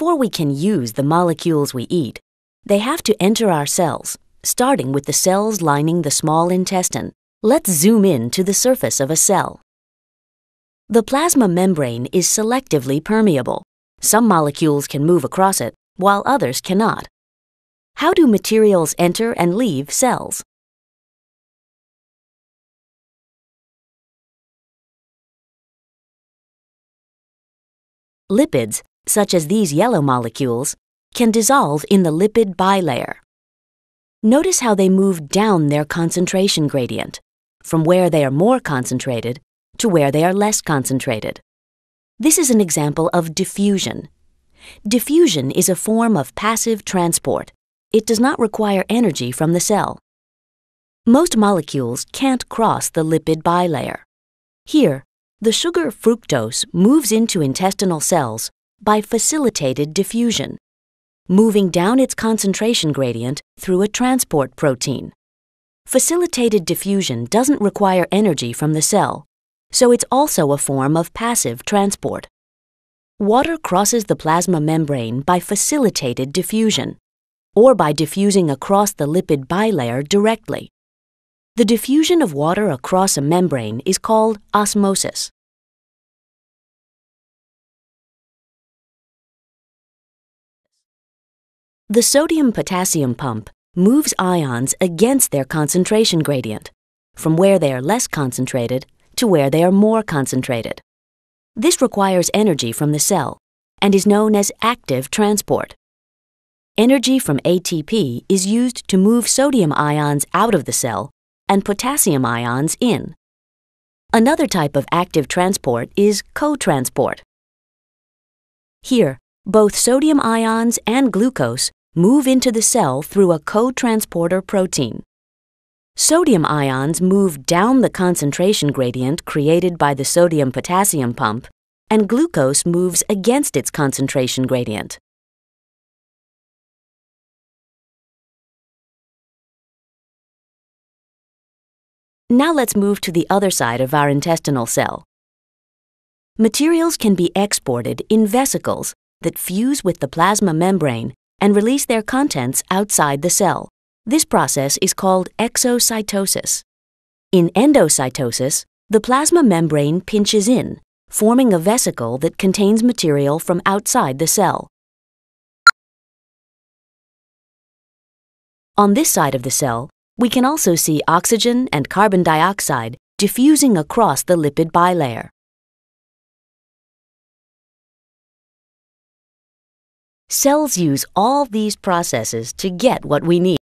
Before we can use the molecules we eat, they have to enter our cells, starting with the cells lining the small intestine. Let's zoom in to the surface of a cell. The plasma membrane is selectively permeable. Some molecules can move across it, while others cannot. How do materials enter and leave cells? Lipids such as these yellow molecules, can dissolve in the lipid bilayer. Notice how they move down their concentration gradient, from where they are more concentrated to where they are less concentrated. This is an example of diffusion. Diffusion is a form of passive transport. It does not require energy from the cell. Most molecules can't cross the lipid bilayer. Here, the sugar fructose moves into intestinal cells by facilitated diffusion, moving down its concentration gradient through a transport protein. Facilitated diffusion doesn't require energy from the cell, so it's also a form of passive transport. Water crosses the plasma membrane by facilitated diffusion, or by diffusing across the lipid bilayer directly. The diffusion of water across a membrane is called osmosis. The sodium-potassium pump moves ions against their concentration gradient, from where they are less concentrated to where they are more concentrated. This requires energy from the cell and is known as active transport. Energy from ATP is used to move sodium ions out of the cell and potassium ions in. Another type of active transport is cotransport. Here, both sodium ions and glucose move into the cell through a cotransporter protein. Sodium ions move down the concentration gradient created by the sodium potassium pump, and glucose moves against its concentration gradient. Now let's move to the other side of our intestinal cell. Materials can be exported in vesicles that fuse with the plasma membrane and release their contents outside the cell. This process is called exocytosis. In endocytosis, the plasma membrane pinches in, forming a vesicle that contains material from outside the cell. On this side of the cell, we can also see oxygen and carbon dioxide diffusing across the lipid bilayer. Cells use all these processes to get what we need.